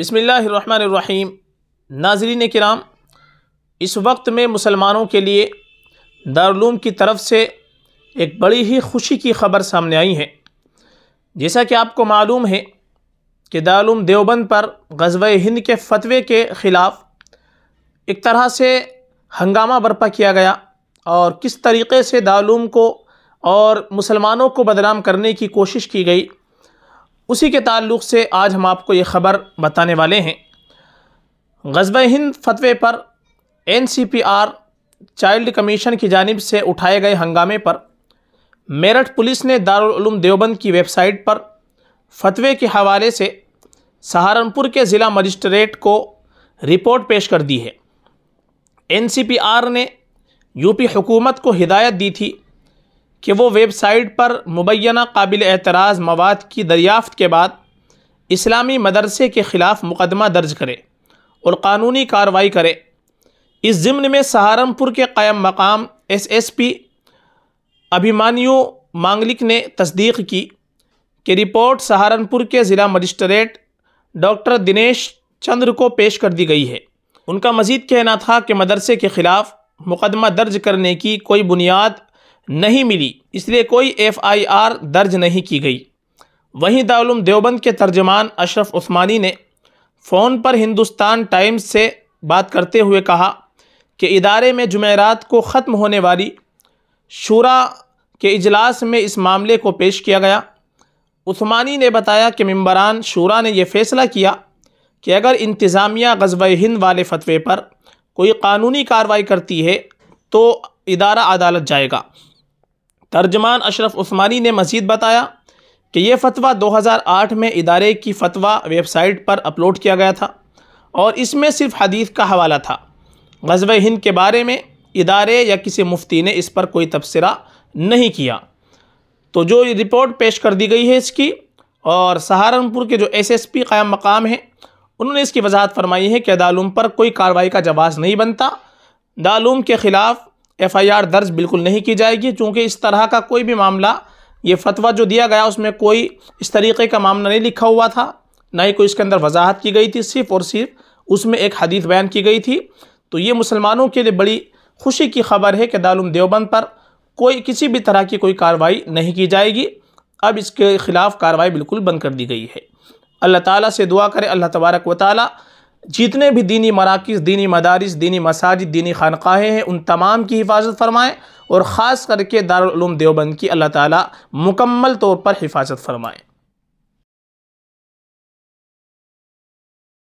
بسم اللہ الرحمن الرحیم ناظرین کرام اس وقت میں مسلمانوں کے لیے دارالعلوم کی طرف سے ایک بڑی ہی خوشی کی خبر سامنے آئی ہے جیسا کہ آپ کو معلوم ہے کہ دارالعلوم دیوبند پر غزوہ ہند کے فتوے کے خلاف ایک طرح سے ہنگامہ برپا کیا گیا اور کس طریقے سے دارالعلوم کو اور مسلمانوں کو بدنام کرنے کی کوشش کی گئی اسی کے تعلق سے آج ہم آپ کو یہ خبر بتانے والے ہیں غزوہ ہند فتوے پر N C P R child commission کی جانب سے اٹھائے گئے ہنگامے پر میرٹھ پولیس نے دارالعلوم دیوبند کی ویب سائٹ پر فتوے کے حوالے سے سہارنپور کے ضلع مجسٹریٹ کو رپورٹ پیش کر دی ہے این سی پی آر نے یو پی حکومت کو ہدایت دی تھی کہ وہ ویب سائٹ پر مبینہ قابل اعتراض مواد کی دریافت کے بعد اسلامی مدرسے کے خلاف مقدمہ درج کرے اور قانونی کارروائی کرے اس ضمن میں سہارنپور کے قائم مقام ایس ایس پی ابھیمانیو مانگلک نے تصدیق کی کہ رپورٹ سہارنپور کے ضلع مجسٹریٹ ڈاکٹر دنیش چندر کو پیش کر دی گئی ہے ان کا مزید کہنا تھا کہ مدرسے کے خلاف مقدمہ درج کرنے کی کوئی بنیاد نہیں ملی اس لیے کوئی ایف آئی آر درج نہیں کی گئی وہیں داروم دیوبند کے ترجمان اشرف عثمانی نے فون پر ہندوستان ٹائمز سے بات کرتے ہوئے کہا کہ ادارے میں جمعرات کو ختم ہونے والی شورا کے اجلاس میں اس معاملے کو پیش کیا گیا عثمانی نے بتایا کہ ممبران شورا نے یہ فیصلہ کیا کہ اگر انتظامیہ غزوہ ہند والے فتوے پر کوئی قانونی کارروائی کرتی ہے تو ادارہ عدالت جائے گا ترجمان اشرف عثمانی نے مزید بتایا کہ یہ فتویٰ دو ہزار آٹھ میں ادارے کی فتویٰ ویب سائٹ پر اپلوڈ کیا گیا تھا اور اس میں صرف حدیث کا حوالہ تھا غزوہ ہند کے بارے میں ادارے یا کسی مفتی نے اس پر کوئی تبصرہ نہیں کیا تو جو یہ رپورٹ پیش کر دی گئی ہے اس کی اور سہارنپور کے جو ایس ایس پی قائم مقام ہیں انہوں نے اس کی وضاحت فرمائی ہے کہ دالوم پر کوئی کارروائی کا جواز نہیں بنتا دالوم کے خلاف ایف آئی آر درج بالکل نہیں کی جائے گی چونکہ اس طرح کا کوئی بھی معاملہ یہ فتویٰ جو دیا گیا اس میں کوئی اس طریقے کا معاملہ نہیں لکھا ہوا تھا نہ ہی کوئی اس کے اندر وضاحت کی گئی تھی صرف اور صرف اس میں ایک حدیث بیان کی گئی تھی تو یہ مسلمانوں کے لیے بڑی خوشی کی خبر ہے کہ دار دیوبند پر کوئی کسی بھی طرح کی کوئی کارروائی نہیں کی جائے گی اب اس کے خلاف کارروائی بالکل بند کر دی گئی ہے اللہ تعالیٰ سے دعا کرے اللہ تبارک و تعالیٰ جتنے بھی دینی مراکز دینی مدارس دینی مساجد دینی خانقاہیں ہیں ان تمام کی حفاظت فرمائیں اور خاص کر کے دارالعلوم دیوبند کی اللہ تعالیٰ مکمل طور پر حفاظت فرمائیں